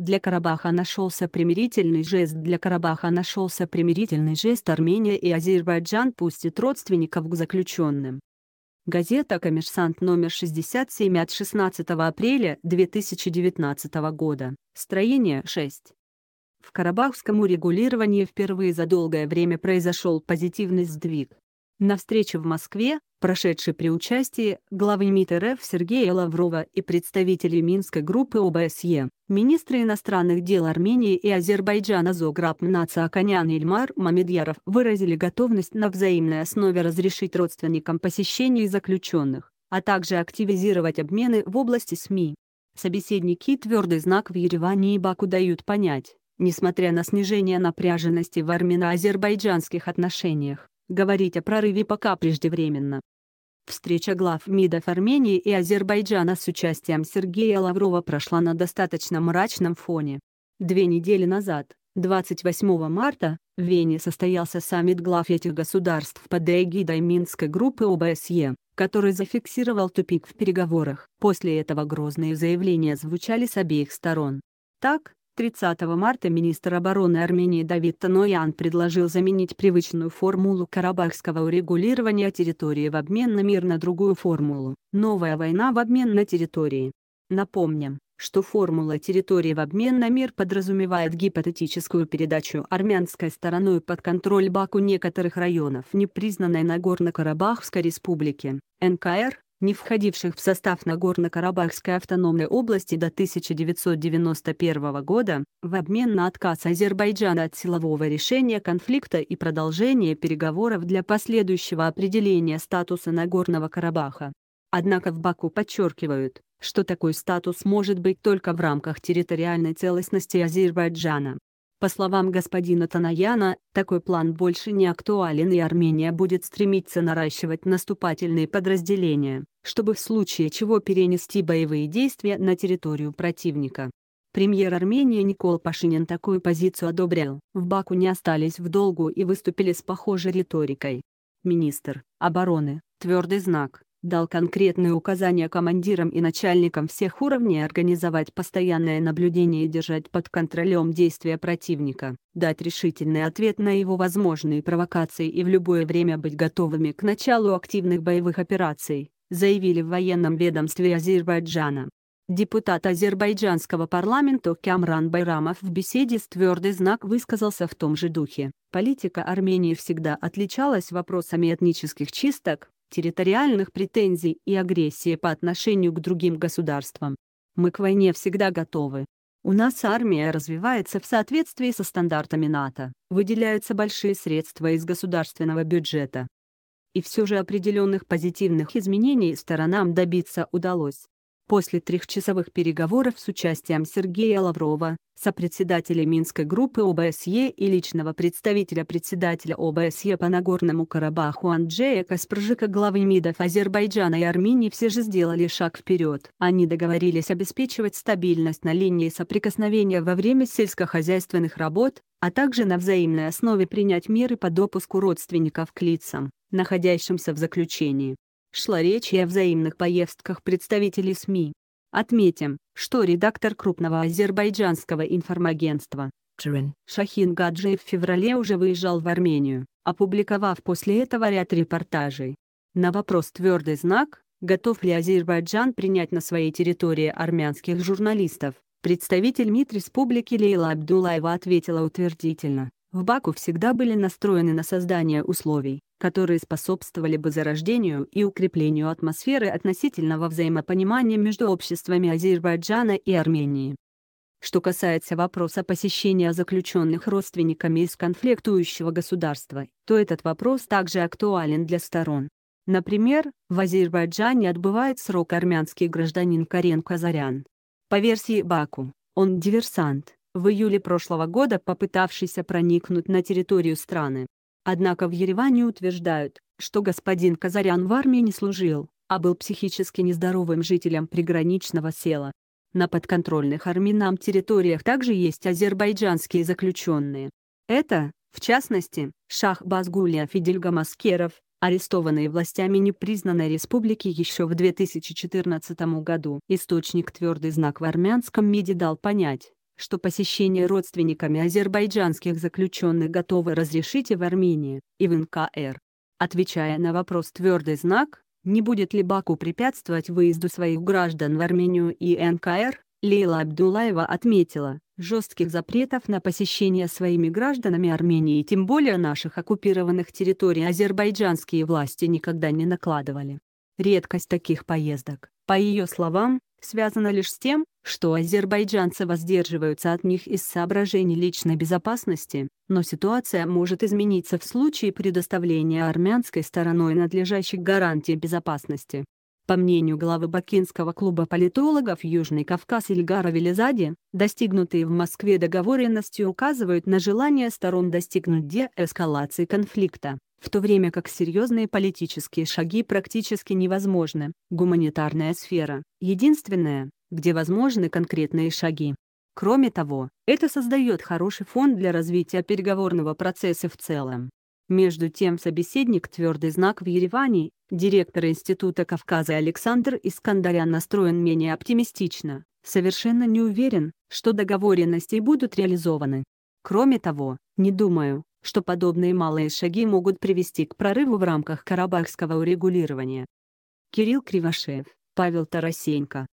Для Карабаха нашелся примирительный жест. Для Карабаха нашелся примирительный жест Армения и Азербайджан пустит родственников к заключенным. Газета «Коммерсант» номер 67 от 16 апреля 2019 года. Строение 6. В карабахском урегулировании впервые за долгое время произошел позитивный сдвиг. На встрече в Москве, прошедший при участии главы МИД РФ Сергея Лаврова и представителей Минской группы ОБСЕ, министры иностранных дел Армении и Азербайджана Зограб Нацааканян и Ильмар Мамедьяров выразили готовность на взаимной основе разрешить родственникам посещение заключенных, а также активизировать обмены в области СМИ. Собеседники твердый знак в Ереване и Баку дают понять, несмотря на снижение напряженности в армяно-азербайджанских отношениях, говорить о прорыве пока преждевременно. Встреча глав МИДов Армении и Азербайджана с участием Сергея Лаврова прошла на достаточно мрачном фоне. Две недели назад, 28 марта, в Вене состоялся саммит глав этих государств под эгидой Минской группы ОБСЕ, который зафиксировал тупик в переговорах. После этого грозные заявления звучали с обеих сторон. Так, 30 марта министр обороны Армении Давид Таноян предложил заменить привычную формулу карабахского урегулирования территории в обмен на мир на другую формулу «Новая война в обмен на территории». Напомним, что формула территории в обмен на мир подразумевает гипотетическую передачу армянской стороной под контроль Баку некоторых районов непризнанной Нагорно-Карабахской республики, НКР, не входивших в состав Нагорно-Карабахской автономной области до 1991 года, в обмен на отказ Азербайджана от силового решения конфликта и продолжение переговоров для последующего определения статуса Нагорного Карабаха. Однако в Баку подчеркивают, что такой статус может быть только в рамках территориальной целостности Азербайджана. По словам господина Танаяна, такой план больше не актуален и Армения будет стремиться наращивать наступательные подразделения, чтобы в случае чего перенести боевые действия на территорию противника. Премьер Армении Никол Пашинин такую позицию одобрял. В Баку не остались в долгу и выступили с похожей риторикой. Министр обороны, твердый знак, дал конкретные указания командирам и начальникам всех уровней организовать постоянное наблюдение и держать под контролем действия противника, дать решительный ответ на его возможные провокации и в любое время быть готовыми к началу активных боевых операций заявили в военном ведомстве Азербайджана. Депутат азербайджанского парламента Камран Байрамов в беседе с «Твердый знак» высказался в том же духе. Политика Армении всегда отличалась вопросами этнических чисток, территориальных претензий и агрессии по отношению к другим государствам. Мы к войне всегда готовы. У нас армия развивается в соответствии со стандартами НАТО, выделяются большие средства из государственного бюджета, и все же определенных позитивных изменений сторонам добиться удалось. После трехчасовых переговоров с участием Сергея Лаврова, сопредседателя Минской группы ОБСЕ и личного представителя председателя ОБСЕ по Нагорному Карабаху Анджея Каспржика главы МИДов Азербайджана и Армении все же сделали шаг вперед. Они договорились обеспечивать стабильность на линии соприкосновения во время сельскохозяйственных работ, а также на взаимной основе принять меры по допуску родственников к лицам, находящимся в заключении шла речь и о взаимных поездках представителей СМИ. Отметим, что редактор крупного азербайджанского информагентства Чирин Шахин Гаджиев в феврале уже выезжал в Армению, опубликовав после этого ряд репортажей. На вопрос «Твердый знак» готов ли Азербайджан принять на своей территории армянских журналистов, представитель МИД республики Лейла Абдулаева ответила утвердительно. В Баку всегда были настроены на создание условий, которые способствовали бы зарождению и укреплению атмосферы относительного взаимопонимания между обществами Азербайджана и Армении. Что касается вопроса посещения заключенных родственниками из конфликтующего государства, то этот вопрос также актуален для сторон. Например, в Азербайджане отбывает срок армянский гражданин Карен Казарян. По версии Баку, он диверсант, в июле прошлого года попытавшийся проникнуть на территорию страны. Однако в Ереване утверждают, что господин Казарян в армии не служил, а был психически нездоровым жителем приграничного села. На подконтрольных армянам территориях также есть азербайджанские заключенные. Это, в частности, Шах Базгулия Фидельгамаскеров, арестованные властями непризнанной республики еще в 2014 году. Источник «Твердый знак» в армянском МИДе дал понять, что посещение родственниками азербайджанских заключенных готовы разрешить и в Армении, и в НКР. Отвечая на вопрос «Твердый знак», не будет ли Баку препятствовать выезду своих граждан в Армению и НКР, Лейла Абдулаева отметила, жестких запретов на посещение своими гражданами Армении и тем более наших оккупированных территорий азербайджанские власти никогда не накладывали. Редкость таких поездок, по ее словам, связано лишь с тем, что азербайджанцы воздерживаются от них из соображений личной безопасности, но ситуация может измениться в случае предоставления армянской стороной надлежащих гарантий безопасности. По мнению главы Бакинского клуба политологов Южный Кавказ Ильгара Велизади, достигнутые в Москве договоренности указывают на желание сторон достигнуть деэскалации конфликта, в то время как серьезные политические шаги практически невозможны. Гуманитарная сфера – единственная, где возможны конкретные шаги. Кроме того, это создает хороший фон для развития переговорного процесса в целом. Между тем собеседник «Твердый знак» в Ереване, директор Института Кавказа Александр Искандарян настроен менее оптимистично, совершенно не уверен, что договоренности будут реализованы. Кроме того, не думаю, что подобные малые шаги могут привести к прорыву в рамках карабахского урегулирования. Кирилл Кривошеев, Павел Тарасенко